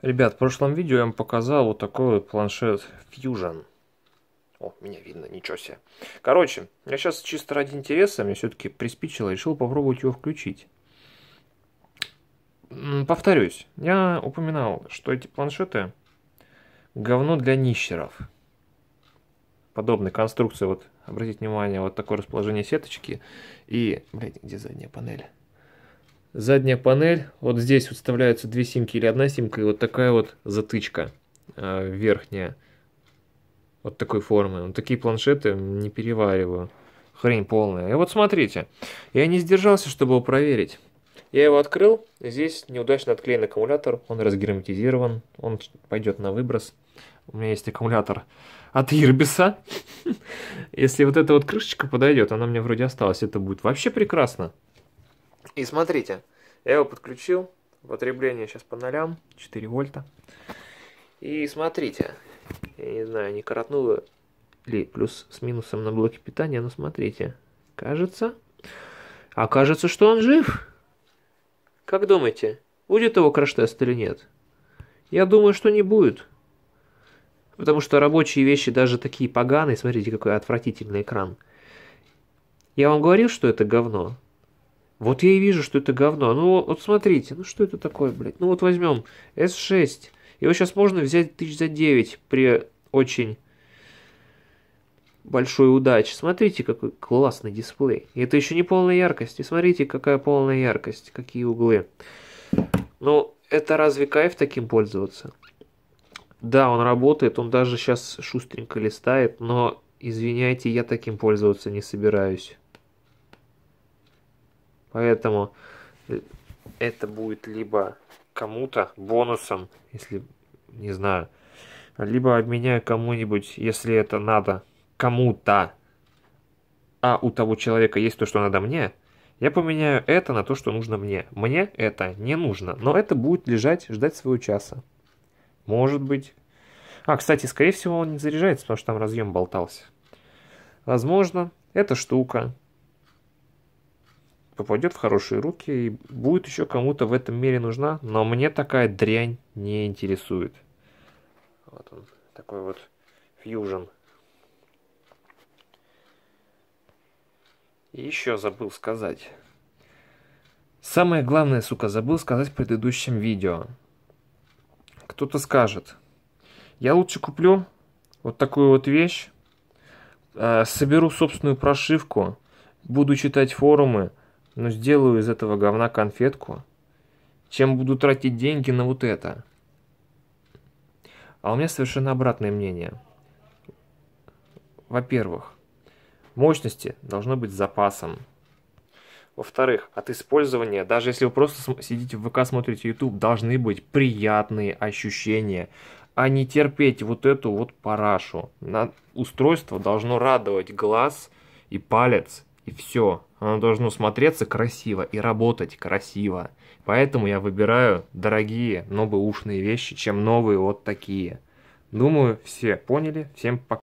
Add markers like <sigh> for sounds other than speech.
Ребят, в прошлом видео я вам показал вот такой вот планшет Fusion. О, меня видно, ничего себе. Короче, я сейчас чисто ради интереса, мне все-таки приспичило, решил попробовать его включить. Повторюсь, я упоминал, что эти планшеты говно для нищеров. Подобной конструкции, вот, обратите внимание, вот такое расположение сеточки и, блядь, где задняя панель? Задняя панель, вот здесь вот вставляются две симки или одна симка, и вот такая вот затычка э, верхняя, вот такой формы. Вот такие планшеты не перевариваю, хрень полная. И вот смотрите, я не сдержался, чтобы его проверить. Я его открыл, здесь неудачно отклеен аккумулятор, он разгерметизирован, он пойдет на выброс. У меня есть аккумулятор от Ирбиса. <laughs> Если вот эта вот крышечка подойдет, она мне вроде осталась, это будет вообще прекрасно. И смотрите, я его подключил, потребление сейчас по нолям, 4 вольта. И смотрите, я не знаю, не коротнуло ли плюс с минусом на блоке питания, но смотрите, кажется, а кажется, что он жив. Как думаете, будет его краш-тест или нет? Я думаю, что не будет. Потому что рабочие вещи даже такие поганые, смотрите, какой отвратительный экран. Я вам говорил, что это говно, вот я и вижу, что это говно. Ну, вот смотрите, ну что это такое, блядь? Ну вот возьмем S6. Его сейчас можно взять тысяч за 9 при очень большой удаче. Смотрите, какой классный дисплей. И это еще не полная яркость. И смотрите, какая полная яркость, какие углы. Ну, это разве кайф таким пользоваться? Да, он работает, он даже сейчас шустренько листает, но, извиняйте, я таким пользоваться не собираюсь. Поэтому э, это будет либо кому-то бонусом, если, не знаю, либо обменяю кому-нибудь, если это надо, кому-то, а у того человека есть то, что надо мне, я поменяю это на то, что нужно мне. Мне это не нужно, но это будет лежать, ждать своего часа. Может быть. А, кстати, скорее всего, он не заряжается, потому что там разъем болтался. Возможно, эта штука попадет в хорошие руки и будет еще кому-то в этом мире нужна, но мне такая дрянь не интересует. Вот он, такой вот фьюжн. И еще забыл сказать. Самое главное, сука, забыл сказать в предыдущем видео. Кто-то скажет, я лучше куплю вот такую вот вещь, а, соберу собственную прошивку, буду читать форумы, но сделаю из этого говна конфетку, чем буду тратить деньги на вот это. А у меня совершенно обратное мнение. Во-первых, мощности должно быть с запасом. Во-вторых, от использования, даже если вы просто сидите в ВК, смотрите YouTube, должны быть приятные ощущения, а не терпеть вот эту вот парашу. На... Устройство должно радовать глаз и палец – и все. Оно должно смотреться красиво и работать красиво. Поэтому я выбираю дорогие, но бы ушные вещи, чем новые вот такие. Думаю, все поняли. Всем пока.